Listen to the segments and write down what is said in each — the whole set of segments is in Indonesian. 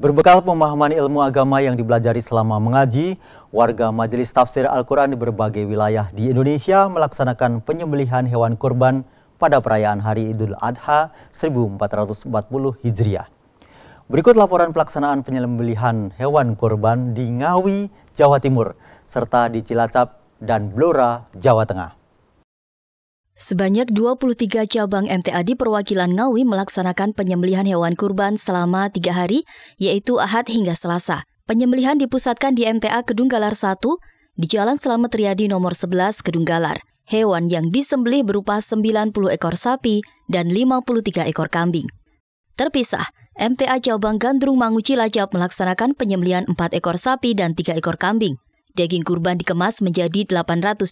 Berbekal pemahaman ilmu agama yang dipelajari selama mengaji, warga Majelis Tafsir Al-Quran di berbagai wilayah di Indonesia melaksanakan penyembelihan hewan kurban pada perayaan Hari Idul Adha 1440 Hijriah. Berikut laporan pelaksanaan penyembelihan hewan kurban di Ngawi, Jawa Timur, serta di Cilacap dan Blora, Jawa Tengah. Sebanyak 23 cabang MTA di perwakilan Ngawi melaksanakan penyembelihan hewan kurban selama tiga hari, yaitu Ahad hingga Selasa. Penyembelihan dipusatkan di MTA Kedunggalar 1 di Jalan Selamat Riyadi nomor 11 Kedunggalar. Hewan yang disembelih berupa 90 ekor sapi dan 53 ekor kambing. Terpisah, MTA Cabang Gandrung Mangu Cilacap melaksanakan penyembelihan 4 ekor sapi dan 3 ekor kambing. Daging kurban dikemas menjadi 813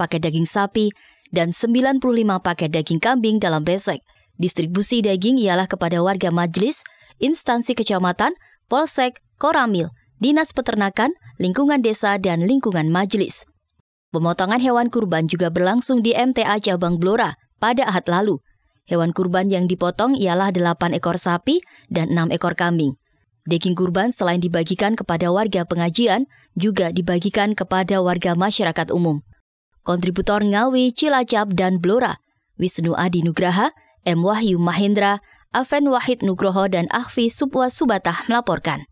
paket daging sapi dan 95 paket daging kambing dalam besek. Distribusi daging ialah kepada warga majelis, instansi kecamatan, polsek, koramil, dinas peternakan, lingkungan desa, dan lingkungan majelis. Pemotongan hewan kurban juga berlangsung di MTA Cabang Blora pada Ahad lalu. Hewan kurban yang dipotong ialah 8 ekor sapi dan 6 ekor kambing. Daging kurban selain dibagikan kepada warga pengajian, juga dibagikan kepada warga masyarakat umum kontributor Ngawi, Cilacap, dan Blora, Wisnu Adi Nugraha, M. Wahyu Mahendra, Aven Wahid Nugroho, dan Ahfi Subwa Subatah melaporkan.